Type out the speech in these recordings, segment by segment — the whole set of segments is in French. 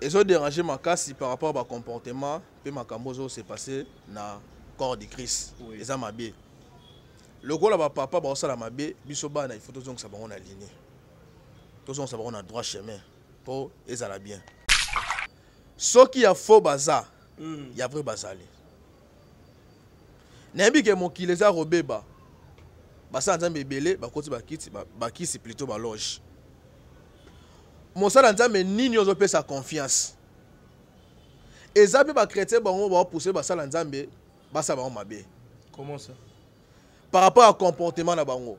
ezodérange makasi par rapport à bacomportement mpe makambo ozose passe na corps de christ oui. eza mabe lokola bapapa baosala mabe biso bana ifo tozongisa bango na ligne tozongisa bango na droit chemin mpo ezala bien soki ya faux baza mm. ya vrai bazali nayebi ke mokili eza kobeba basala nzambe ebele bakoti bakisi plutôt baloge ba mosala nzambe nini ozopesa confiance eza mpe bakretien bango baopousse basala nzambe basala bango mabe par rapport ya comportement na bango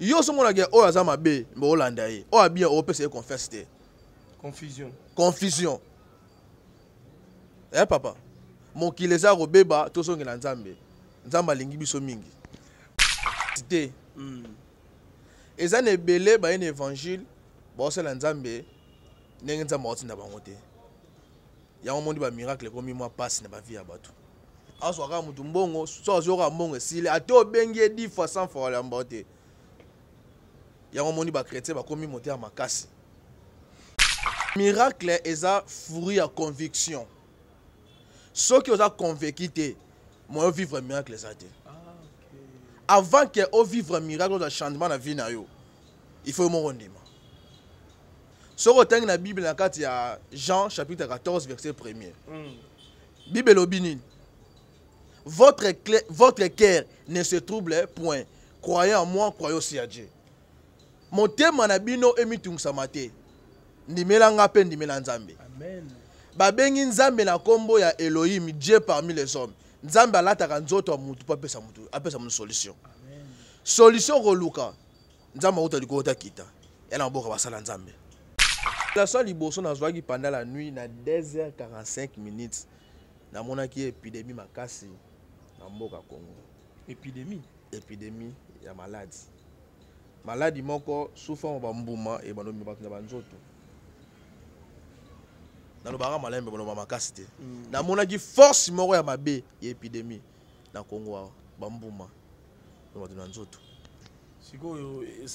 yo osomonaka oyo aza mabe mbe olanda ye oyo abia opesa ye confiance te confusion confusion eh papa mokili eza kobeba tosongela nzambe nzambe alingi biso mingi te mm. eza na ebele baye na évangile baosala nzambe ndenge nzambe aotinda bango te yango mondi bamiracle ekomi mwa mpasi na bavi ya bato azwa kaka motu mbongo so azwi kaka mbongo esili ate obengi ye 10 fois 100 fois olamba te yango moni bakretien bakomi motema makasi miracle eza fruit ya conviction soki oza convaincu te moya ovivre miracle eza te ah, avant ke ovivre miracle oza changement na vie na yo il faut yo moko ndima soki otangi na bible na kati ya jean chapitre 14 verset 1er mm. bible elobi nini votre, votre cœur ne se trouble point croyez en moi croyez aussi à dieu motema na bino emitungusama te ndimela nga mpe ndimela nzambe babengi nzambe na nkombo ya elohim dieu parmi les hommes nzambe alataka nzoto ya mutu mpo apesa mutu apesa mutu solution solution koluka nzambe akuta likolo takita yana maboka basala nzambe situation liboso nazwaki pendant la nuit na 2h45 minutes namonaki épidémie makasi na mboka congo épidémie épidémie ya maladi maladi moko soufama bambuma ebanomi bato na banzoto nalobaka malembe baloba makasi te mm. namonaki force moko ya mabe ya épidémie na congo awa bambuma na bato na nzoto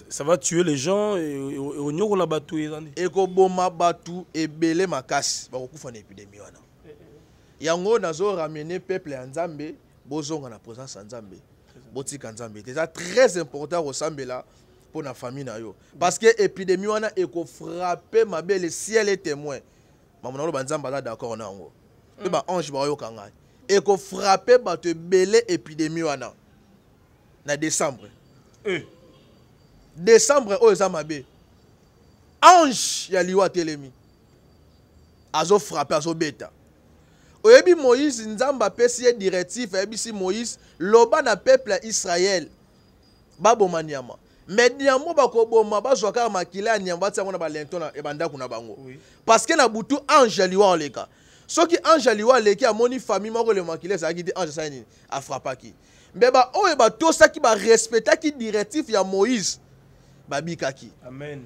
ça va tuer les gens et onyokola bato ezali ekoboma bato ebele makasi bakokufa na épidémie wana yango ramener peuple Zambie, besoin bozonga na présence en nzambe botika nzambe C'est eza très important au là pour na famille na yo parce que épidémie wana ekofrappe ma le ciel et témoin mamona oloba nzambe là d'accord na yango mpe baange bakoyoka frapper ekofrappe te belé épidémie wana na décembre eh. décembre oyo eza mabe ange ya liwa atelemi azofrappe azobeta oyebi moïse nzambe apesi ye directive ayebisi moïse loba na peuple ya israele baboma nyama me nyama bakoboma bazwa kaka makila ya nyama batia yango na balento ya bandako na bango oui. parceke na butu ange ya liwa oleka soki ange aliwa aleki amoni famille moko le makila ezalaki te ange asali nini afrappaki mbe baoyo batosaki barespectaki directive ya moïse babikaki Amen.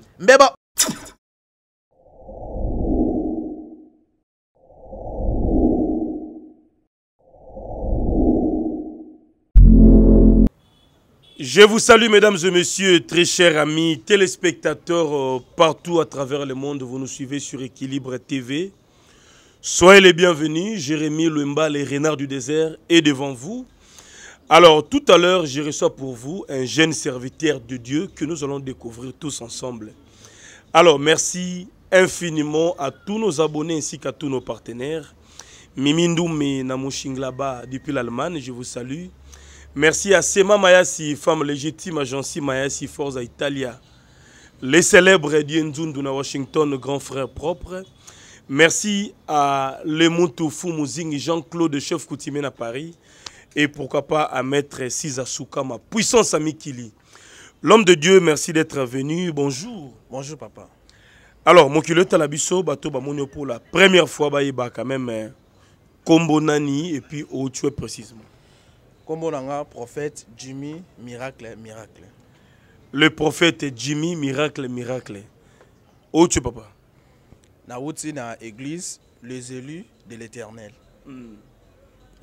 Je vous salue, mesdames et messieurs, très chers amis, téléspectateurs euh, partout à travers le monde. Vous nous suivez sur Équilibre TV. Soyez les bienvenus. Jérémy Luemba, les renards du désert, est devant vous. Alors, tout à l'heure, je reçois pour vous un jeune serviteur de Dieu que nous allons découvrir tous ensemble. Alors, merci infiniment à tous nos abonnés ainsi qu'à tous nos partenaires. Mimindoum et Namushinglaba depuis l'Allemagne, je vous salue. Merci à Sema Mayasi, femme légitime, agency Mayasi Forza Italia. Les célèbres Dienzundu Washington, grand frère propre. Merci à Lemontoufu Mouzing Jean-Claude, chef coutumier à Paris et pourquoi pas à Maître Sizasoukama, puissance Amikili. L'homme de Dieu, merci d'être venu. Bonjour. Bonjour, papa. Alors, mon Talabiso, Bato ba pour la première fois, Baïba, quand même, hein. Kombo Nani, et puis où oh, tu es précisément. Kombo Nanga, prophète, Jimmy, miracle, miracle. Le prophète Jimmy, miracle, miracle. Où oh, tu es, papa? Na dans église, les élus de l'éternel. Hmm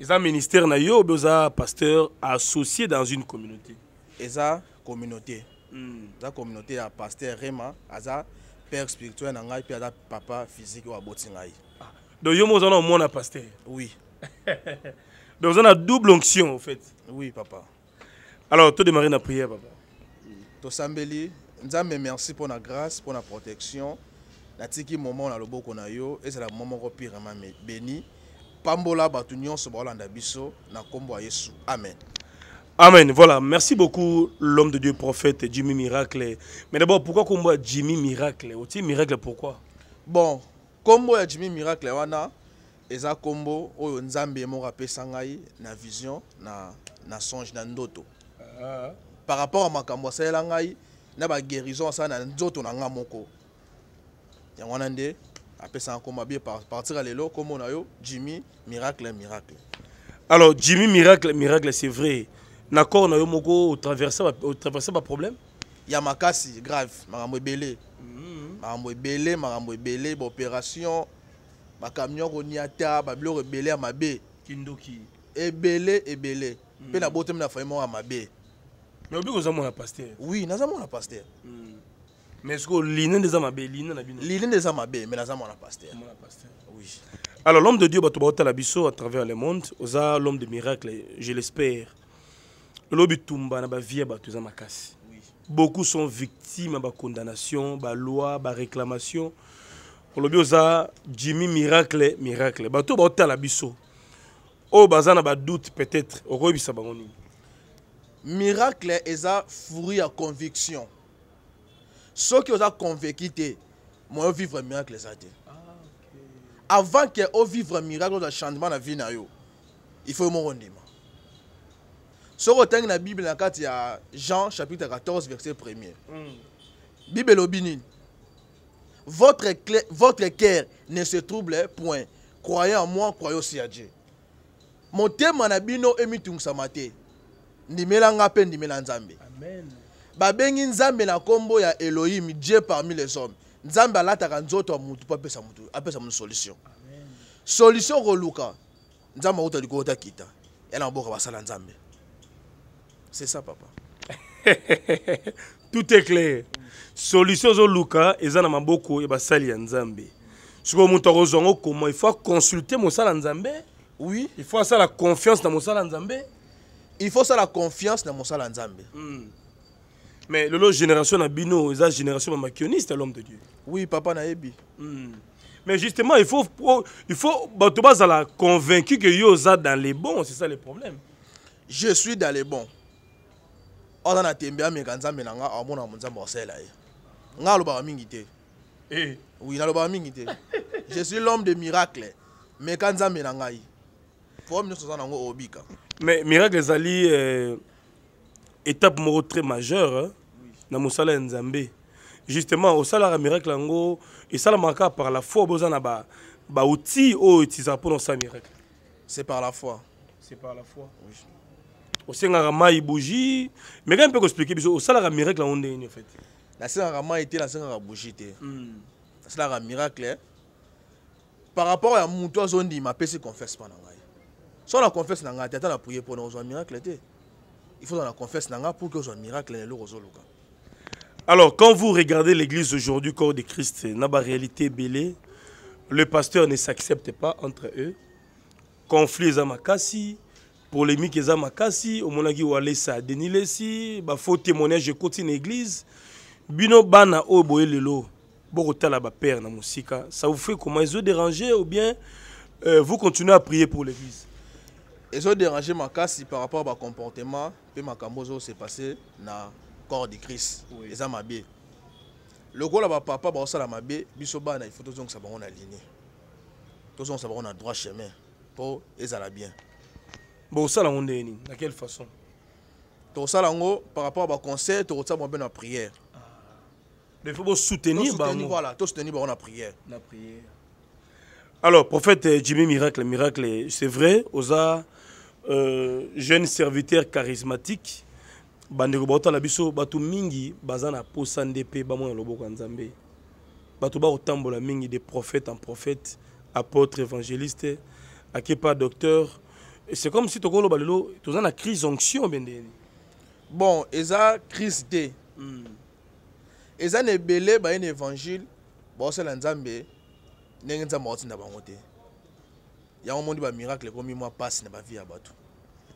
eza ministère na yo obe pasteur associé dans une communauté eza communauté mm. eza communauté a pasteur rema un père spirituel na ngai mpe papa physique ou aboti ngai ah. donc yo mo oza na pasteur oui donc on a double onction en fait oui papa alors démarrer na prière papa mm. tosambeli nzambe merci pour la grâce pour la protection natiki moment na loboko na yo moment mo pire vraiment béni pambola Batunion se bolanda biso na Kombo ya yesu amen Amen. Voilà. Merci beaucoup, l'homme de Dieu, prophète Jimmy Miracle. Mais d'abord, pourquoi Kombo Jimmy Miracle tu Miracle, pourquoi Bon, Kombo ya Jimmy Miracle, wana, eza Kombo, oyo nzambe mora pesangai, na vision, na, na songe, na ndoto. Ah. Par rapport à ma makambo asayelangai, na ba guérison ça na na ngamoko. Yango wana apesaka koma bie partir ya lelo komona yo jimmy miracle miracle alors jimmy miracle miracle c'est vrai na corps na yo moko otraverse baproblème ya makasi grave makambo ebele hmm. makambo ebele makambo ebele baopération bakamion konia ta babiloko ebele ya mabe kindoki ebele ebele hmm. mpe nabotami na fami moko ya mabe mais obi koza mwana paster oui naza mwana paster mm. mais est-ce que lina des amabé lina na bino lina des amabé mais la mwana pasteur mwana pasteur oui alors l'homme de Dieu bato baotala biso à travers les mondes. oza l'homme de miracles, je l'espère lelo bitumba na bavie ya bato eza makasi beaucoup sont victimes ba condamnation ba loi ba réclamation olobi oza jimmy tout miracle bato baotala biso oyo oh, baza na doute, peut-être okoyebisa bango nini miracle eza fruit à conviction soki oza convaincu te moya ovivre miracle eza te ah, avant ke ovivre miracle ozwa changement na vie na yo il faut yo moko ndima soki otangi na bible na kati ya jean chapitre 14 verset 1er hmm. bible elobi nini votre, clé, votre cœur ne se trouble point croyez en moi croyez aussi à dieu motema na bino emitungusama te ndimelanga mpe ndimela nzambe Amen. babengi nzambe na nkombo ya elohim dieu parmi les hommes nzambe alataka nzoto ya motu mpo apesa motu apesa motu solution solution okoluka nzambe akuta likolo takita yana maboka basala nzambe c'est ça papa tout est clair solution ozoluka eza na maboko ya basali ya nzambe soki moto akozwa ngo koma il faut aconsulte mosala nzambe oui il faut asala confiance na mosala nzambe il faut asala confiance na mosala nzambe mm. Mais la génération Nabino, la génération maquioniste l'homme de Dieu. Oui, papa Naebi. Mm. Mais justement, il faut, il faut, la convaincu que Yosa dans les bons, c'est ça le problème. Je suis dans les bons. On a tembé à mes ganzas menanga Nga lo ba mingi Eh, oui, na lo ba Je suis l'homme de miracles. Mais kanza menanga yi. Pour 1960 obika. Mais miracle ezali euh, étape moko très majeure. Hein? na musala ya nzambe justement osalaka miracle sala maka par la foi boza na ba outil etiza mpo pour nos miracle c'est par la foi c'est par la foi oui. osengaka mai bougie mais kani mpe expliquer. biso osalaka miracle on est en fait La nasengaka mai la nasengaka bougie te hmm. nasalaka miracle eh. par rapport à ya zondi ma apesi confesse pas na ngai so la confesse na tata la prier pour nos miracle était. il faut la confesse na pour que ozwa miracle les eloko ozoluka alors, quand vous regardez l'église aujourd'hui, corps de Christ, n'a réalité belé, le pasteur ne s'accepte pas entre eux. Conflit Zamakasi, polémique à ou au Monagi Walesa, à Denilesi, bah, faux témoignage, je Bino Bana Oboe oh, Lelo, ba père na musika, Ça vous fait comment Ils ont dérangé ou bien euh, vous continuez à prier pour l'église Ils ont dérangé casse par rapport à mon comportement, et ma cambozo s'est passé na corps de Christ. Oui. Eza mabe. papa, ça baosala mabe biso bana ifo tozongisa bango na ligne tozongisa on a droit chemin les ezala bien ça, bah, on ndeni De quelle façon tokosala yango par rapport à bah, conseil, tout ça, bango bien en prière ah. il faut soutenir bah, soutenir voilà tout bango na prière La prière alors prophète euh, jimmy miracle miracle c'est vrai oza euh, jeune serviteur charismatique bandeko baotala biso bato mingi baza na posa nde mpe bamona loboko ya nzambe bato bakotambola mingi de prophète en prophète apôtre évangéliste akepa docteur c'est comme si tokoloba lelo toza na crise onction bendeni bon eza crise te mm. eza na ebele baye na évangile baosala nzambe ndenge nzambe aotinda bango te yango mondi bamiracle ekomi mwa mpasi na bavie ya bato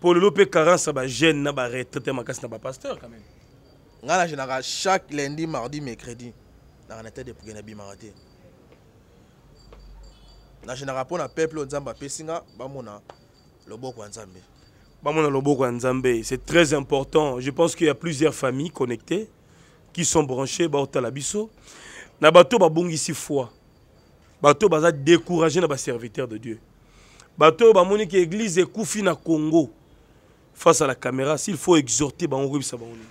pololo mpe carence ya bagene na ma makasi na pasteur quand même na général chaque lundi mardi mercredi naka bah, bah, na de epukeni abimaka te général pour na peuple oyo zamba ba mona bamona loboko nzambe ba bamona loboko ya nzambe c'est très important je pense qu'il y a plusieurs familles connectées qui sont branchées ba talabiso. na bato babongisi foi bato baza décourager na baserviteurs de dieu bato oyo que l'église église ekufi na congo face à la caméra s'il faut exhorter bango koyebisa bango nini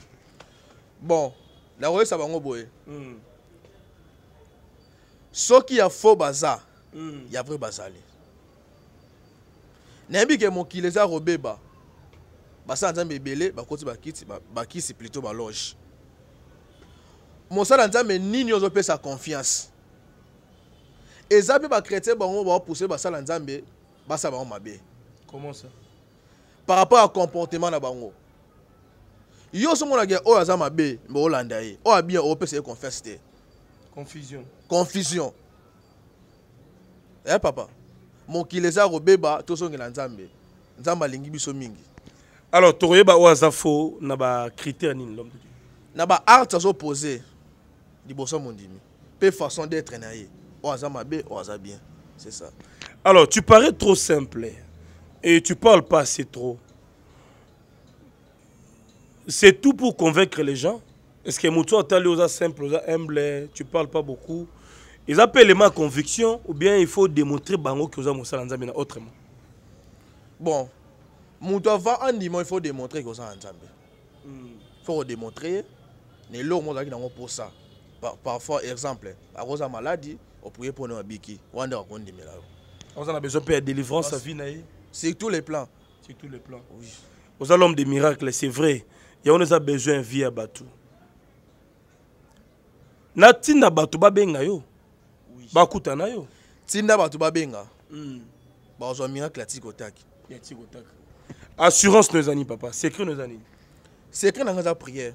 bon nakoyebisa bango boye mm. soki ya faux baza mm. ya vrai bazali nayebi ke mokili eza kobeba basala nzambe ebele bakoti bakiti bakisi plutôt baloge mosala nzambe nini ozopesa confiance eza mpe bakretien bango baopousse basala nzambe basala bango mabe comment ça par rapport à comportement na bango yo somonaka oyo aza mabe mbe olanda ye o abia o pese confesse te confusion confusion eh papa mokili eza kobeba tosongela nzambe nzamba lingi biso mingi alors tokoyeba oyo aza fo na bacritère nini lhomme de dieu na baarte azopose liboso mondimi pe façon d'être na ye oyo aza mabe oyo aza bien c'est ça alors tu parais trop simple et tu parles pas assez trop. C'est tout pour convaincre les gens. Est-ce que Moutso a osa simple, osa humble, tu parles pas beaucoup. Ils appellent ma conviction ou bien il faut démontrer bango que osa Moussa Nzambe autrement. Bon, Moutso va en dimanche, il faut démontrer que osa Il hmm. faut démontrer. Mais qui n'ont pour ça. Parfois, exemple, à la maladie, on pouvait prendre un biki. On a besoin de délivrance à vie. C'est tous les plans. C'est tous les plans. Oui. Aux l'homme des miracles, c'est vrai. Et on a besoin de vie à Batou. Na Tinda Babenga yo. Oui. na yo. Tinda Batou Babenga. à hmm. Bah, on a miracle à Ya Assurance nos amis, papa. Secret nos amis. Secret dans la prière.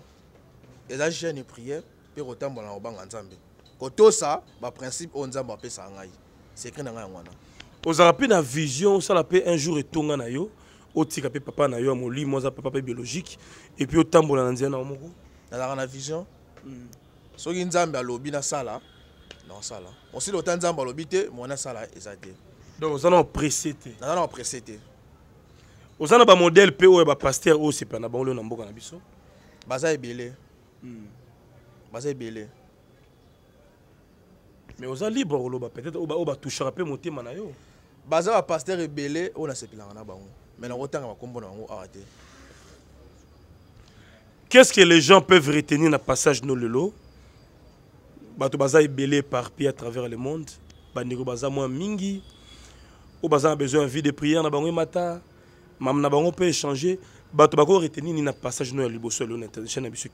Et la prière, bon tout ça, le bah, principe, on a prié. Secret dans aux mpe na vision la mpe un jour etonga na yo au mpe papa na yo ya lui moi ça papa et biologique au otambola na nzela na yo moko nazalaka na vision hmm. soki nzambe sala On naosala le temps nzambe alobi te mona sala eza donc On na opresse te On na aux te ba modèle bamodele mpe oyo ya bapaster oyo osepela na bango leo na mboka na biso baza ebele hmm. baza ebele mais oza libre koloba peut-être oyo batouchaka mpe motema na yo baza bapasteur ebele oyo nasepelanga na bango makombo na bango qu'est-ce que les gens peuvent retenir na passage no lelo bato baza par pied à travers le monde bandeko baza mingi baza besoin vie de prière na mata na bango peut échanger bato nini na passage no lelo na na biso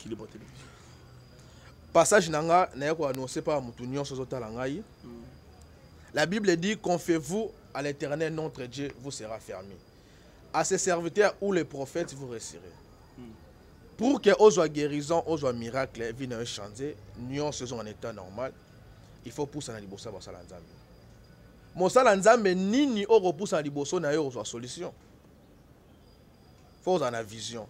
passage na le la Bible dit Confiez-vous à l'éternel, notre Dieu vous sera fermé. À ses serviteurs ou les prophètes vous resterez. Hmm. Pour que aux guérison, aux miracle, nous ne changer, en état normal, il faut pousser dans libosa ba sala Mon sala nzambe nini au à à l'ibosso na yo solution. Faut avoir une vision.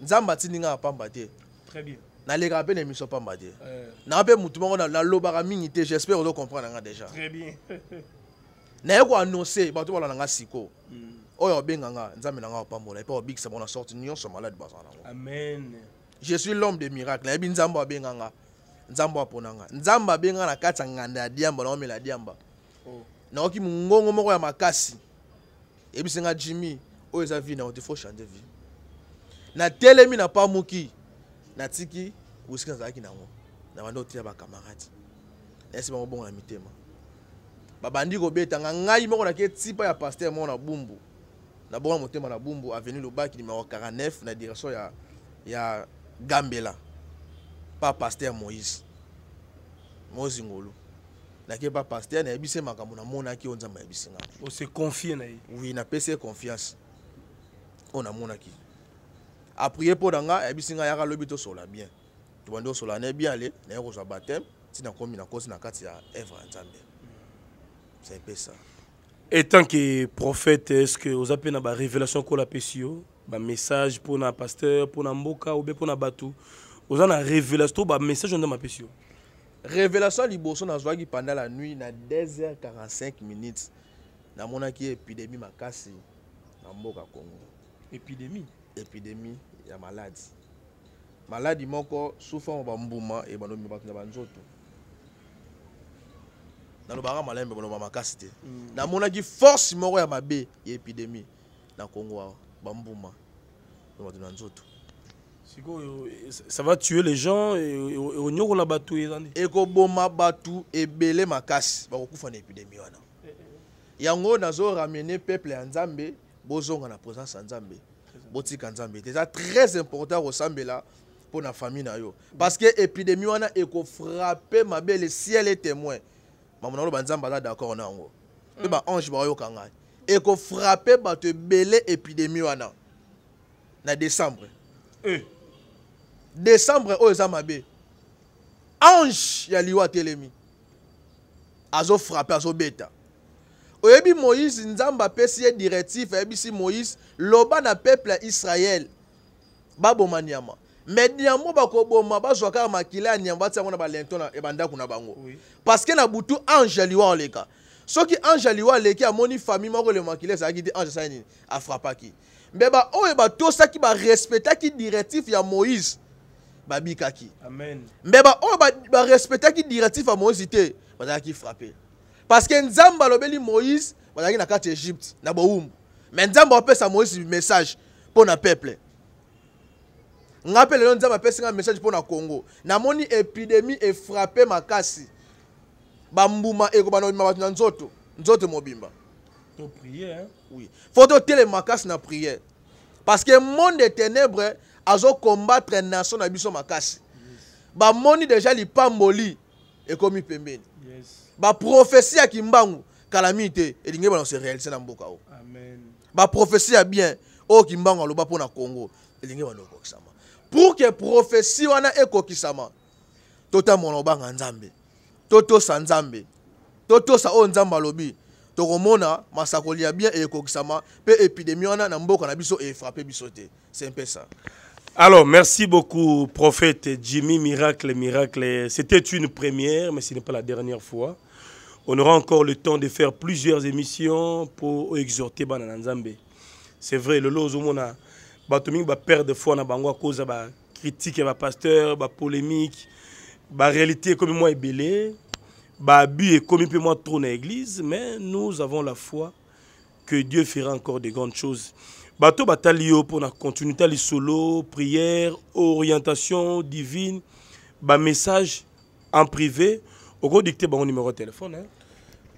Nzamba tininga apamba Très bien. nalekaka mpe na émission pamba te eh. naa mpe motu moko nalobaka mingi te j'espère ozo comprendre nanga déjà naye koannonce bato balanda nga siko hmm. oyo abenganga nzambe na nga opambola epe obikisa bango na sorte nyonso malade bazala nango je suis l'homme de miracle nayebi nzambe abenganga nzambe aponanga nzambe abenganga na kati ya nganda ya diamba naomela diamba oh. naoki mongongo moko ya makasi eyebisinga jimmy oyo eza vie na yo te fo change vie natelemi napamuki natiki wisika azalaki nango na bandi kotia bakamaradi nayesi bango bongo na mitema babandi kobetanga ngai moko nake tipa ya paster moko na bumbu na bongo na motema na bumbu avenu lobaki numero 49 na direction ya, ya gambela pa paster moïse moïse ngolu nake pa paster nayebi se makambo namonaki oyo nzambe ayebisi ngai ose confie na ye oui napesi ye confiance oyo namonaki aprie mpo na ngai ayebisi ngai yaka alobi tosola bien tobandi osola na bien ale naye kozwa bateme ntina komi na kosi na kati ya evre ya nzambe c'est mpe ça etant que prophète est-ce que oza mpe na barévélation okola apesi yo bamessage mpo na pasteur mpo na mboka obe mpo na bato oza na révélation to bamessage ondama apesi yo révélation liboso nazwaki pendant la nuit na 2h45 minutes namonaki épidémie makasi na mboka congo épidémie epidemie ya maladi maladi moko sous forme bambuma e balobi bato na banzoto nalobaka malembe baloba makasi te mm. namonaki force moko ya mabe ya epidemie na kongo awa bambuma na bato na nzoto sikoyo ça va tuer les gens eonyokola bato ezandi ekoboma bato ebele makasi bakokufa na epidemie wana eh, eh. yango nazoramene peuple ya nzambe bozonga na présence ya nzambe botika nzambe te eza très important kosambela mpo na famille na yo parce que épidémie wana ekofrappe mabe le ciel e témoin makambo na oloba nzambe aza d'accord na yango mpe baange baoyoka ngai ekofrappe bato ebele épidémie wana na décembre eh. décembre oyo eza mabe ange ya liwa atelemi azofrappe azobeta oyebi moïse nzambe apesi ye directif ayebisi moïse loba na peuple ya israele baboma nyama me nyama bakoboma bazwa kaka makila ya nyama batiango na balento na bandako na bango parceke na butu ange aliwa oleka soki ange aliwa aleki amoni famille moko elema makila ezalaki te ange asali nini afrapaki mbe baoyo batosaki barespectaki directif ya moïse babikaki mbe baoyo barespectaki directif ya moïse te bazalaki frappe parce que nzambe alobeli moïse bazalaki na kati ya egypte na bowumbu me nzambe apesa moïse message mpo na peuple nga mpe lelo nzambe apesi nga message mpo na congo namoni epidemie efrape makasi bambuma ekoba na bima bato na nzoto nzoto mobimba to priere oui fo totelema makasi na priere parce que monde de ténèbre azokombattre nation na biso makasi bamoni deja lipamboli ekomi pembeni prophétie à kimbangu calamité, et te elingi ebana se réalise na mboka prophétie bien oh kimbangu aloba mpo na congo elingi ebana okokisama pour que prophétie wana ekokisama totambola obanga nzambe Toto nzambe totosa sa nzambe alobi tokomona masakoli ya bien ekokisama pe épidémie wana na mboka na biso efrape biso te c'est un peu ça Alors, merci beaucoup, prophète Jimmy. Miracle, miracle. C'était une première, mais ce n'est pas la dernière fois. On aura encore le temps de faire plusieurs émissions pour exhorter Banana Nzambe. C'est vrai, le lot Zomona, Batoming va perdre foi na foi à cause de la critique et pasteur, la polémique, la réalité comme moi est La vie est comme moi trop dans l'église, mais nous avons la foi que Dieu fera encore de grandes choses. Bato batalio pour la continuité les solo, prière, orientation divine, message en privé, dicté mon numéro de téléphone. Hein?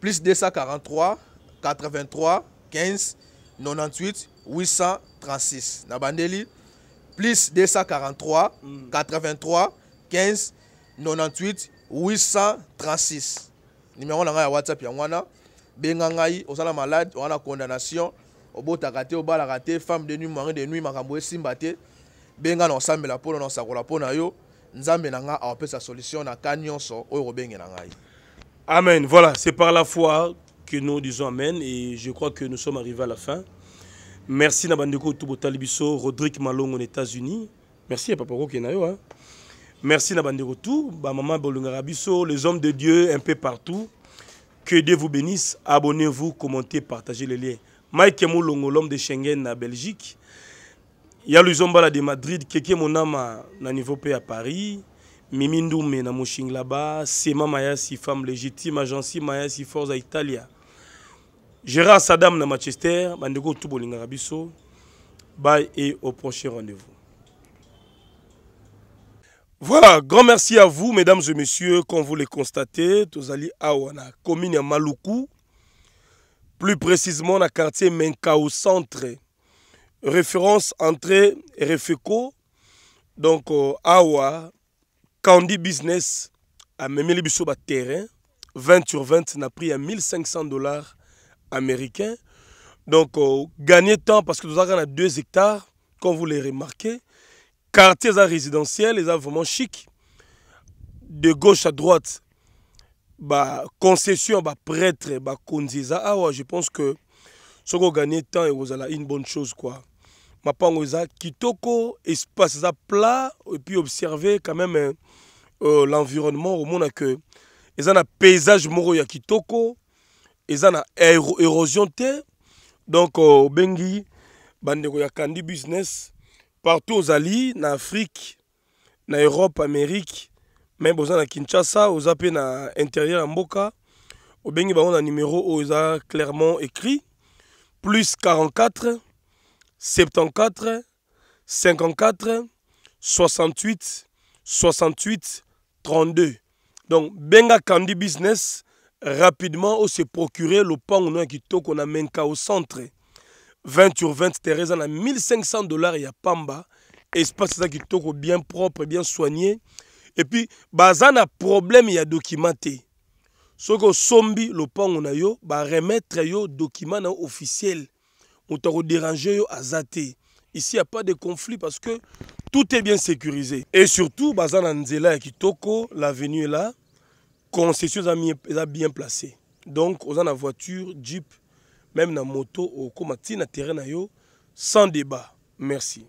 Plus 243 83 15 98 836. Nabandeli. Plus 243 83 15 98 836. Numéro là WhatsApp ya wana. Benga ngai ozala malade, a condamnation, au te, a raté, femme de nuit, mari de nuit, makambo esimba simbate. Benga peau la pona na sakola na yo nzambe na nga sa solution na amen voilà c'est par la foi que nous disons amen et je crois que nous sommes arrivés à la fin merci na bandeko rodrigue malongo aux états-unis merci à papa okokena hein. merci na bandeko tout les hommes de dieu un peu partout que dieu vous bénisse abonnez-vous commentez partagez les liens mike moulongo l'homme de schengen à belgique le zombala de madrid keke monama na niveau P à paris mimi ndume là-bas. sema mayasi femme légitime Agency mayasi force à italia gérard sadam na manchester Mandego tout bolingaka bye et au prochain rendez-vous Voilà, grand merci à vous, mesdames et messieurs. Comme vous le constatez, tous à Awana, commune à Maloukou, plus précisément dans le quartier Menka au centre référence entre Refeco donc euh, awa Candy Business à biso terrain 20 sur 20 na pris à 1500 dollars américains donc euh, gagner temps parce que nous avons 2 hectares comme vous l'avez remarquez Quartiers résidentiel ils ont vraiment chic de gauche à droite bah, concession bah prêtre bah, je pense que ce qu'on gagne temps et vous avez une bonne chose quoi mapango za kitoko espace ça plat et puis observer quand même euh, euh l'environnement monde que eza na paysage moro ya kitoko eza na éro, érosion te donc bengi euh, y ya candy business partout aux ali en afrique en europe amérique Même aux na kinshasa aux mpe na intérieur au mboka obengi on na numéro oyo clairement écrit plus 44 74 54 68 68 32. Donc, Benga Candy Business, rapidement, on se procuré le pan qui qu'on a menka au centre. 20 sur 20, Teresa, on a 1500 dollars et à Pamba. Espace qui est bien propre, bien soigné. Et puis, bazan a problème, il y a documenté. Ce que sombi le pan on a yo, remettre yo document officiel pas t'a yo à Zate. ici y a pas de conflit parce que tout est bien sécurisé et surtout la venue est là, kitoko l'avenue là concession est bien placé donc a la voiture jeep même la moto okóma le terrain sans débat merci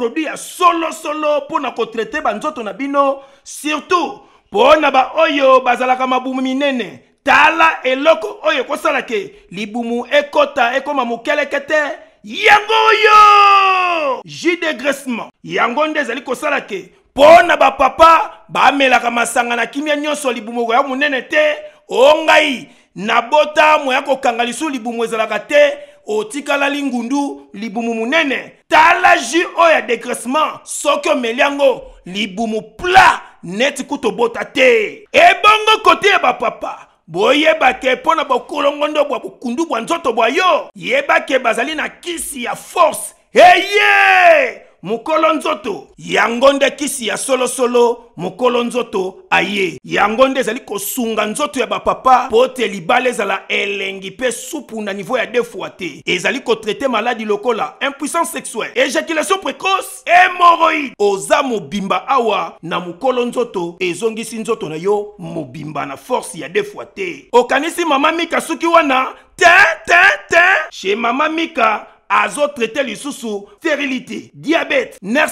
produit solo solo pour na ba banzoto na bino surtout pour na baoyo bazalaka mabumu minene tala eloko oyo ekosala ke libumu ekota ekoma mokeleke te yango yo ji de yango nde ezali kosala ke ba na ba melaka masanga na kimia nyonso libumu ya ne te ongai oh ngai nabota ya kanga lisu libumu ezalaka te otikalali ngundu libumu munene tala jus oyo ya degressement soki omeli yango libumu pla neti kutu obota te ebongo kote ya bapapa boyeba ke mpo na bokolongondo bwa bokundu bwa nzoto bwa yo yeba ke bazali na kisi ya force eye hey, yeah! mokolo nzoto yango kisi ya solo solo, nzoto aye Yangonde nde ezali kosunga nzoto ya bapapa mpo te libala elengi pe supu na nivo ya defoi te ezali maladi lokola impuissance sexuelle éjaculation précoce hémoroïde oza bimba awa na mokolo nzoto sinzoto nzoto na yo bimba na force ya defoi te okanisi mama mika soki wana te te te chez mama mika azotraite lisusu stérilité diabète nerf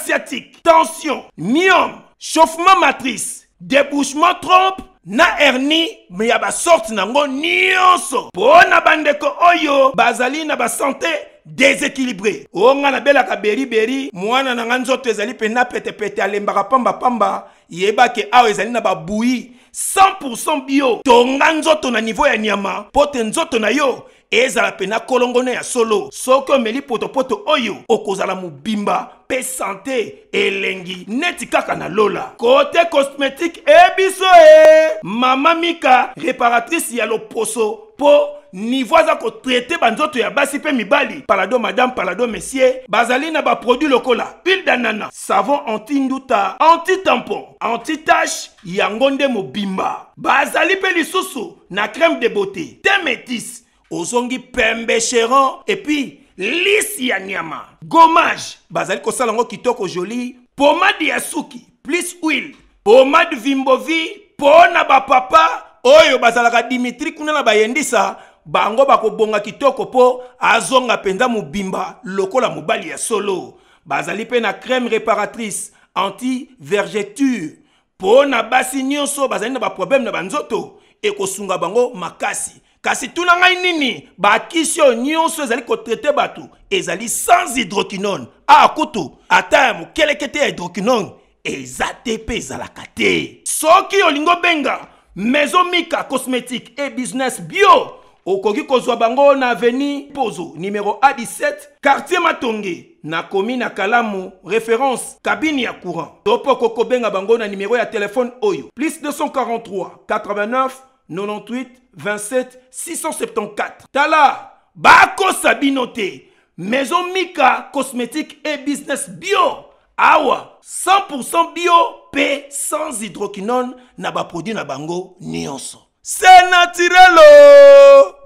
tension myome chauffement matrice débouchement trompe na hernie me yaba basorte nango nyonso mpo na bandeko oyo bazali na santé déséquilibré o nga beri beri. mwana na tezali pe ezali pete petepete pamba yeba ke awe ezali na bouillie. 100% bio tonga ton na niveau ya nyama pote nzo na yo ezala pena kolongone ya solo soki meli potopoto oyo okozala mobimba mpe sante elengi neti kaka lola kote cosmétique ebiso e mama mika réparatrice ya loposo po niveau aza kotraite banzoto ya basi mpe mibali palado madame palado messier, bazali na produit lokola huile danana savon anti-nduta anti-tampon anti-tache yangonde nde mobimba bazali mpe lisusu na crème de beauté te métise ozongi pembe et puis lisi ya nyama Gommage. bazali kosala yango kitoko joli pomade ya plus huile pomade vimbovi Pona na bapapa oyo bazalaka dimitri kuna na bayendisa bango bakobonga kitoko po, azonga mpenza bimba lokola mobali ya solo bazali mpe na crème réparatrice anti vergeture mpo na basi so. bazali na problème na banzoto ekosunga bango makasi kasi tout ngai nini ni oyo zali ezali traite batu, ezali sans hydroquinone A ah, kutu à terme mokeleke est hydroquinone eza te zalakate So ki soki benga, benga, maison mika cosmétique et business bio ko zwa bango na aveni pozo numéro a17 quartier matongi. na komi na kalamu référence kabini ya courant Topo koko benga bango na numéro ya téléphone oyo plus 243 89 98 27 674 tala bako sabinote, maison mika cosmétique et business bio awa 100% bio P. sans hydroquinone na produit na bango c'est C'est naturel. Oh!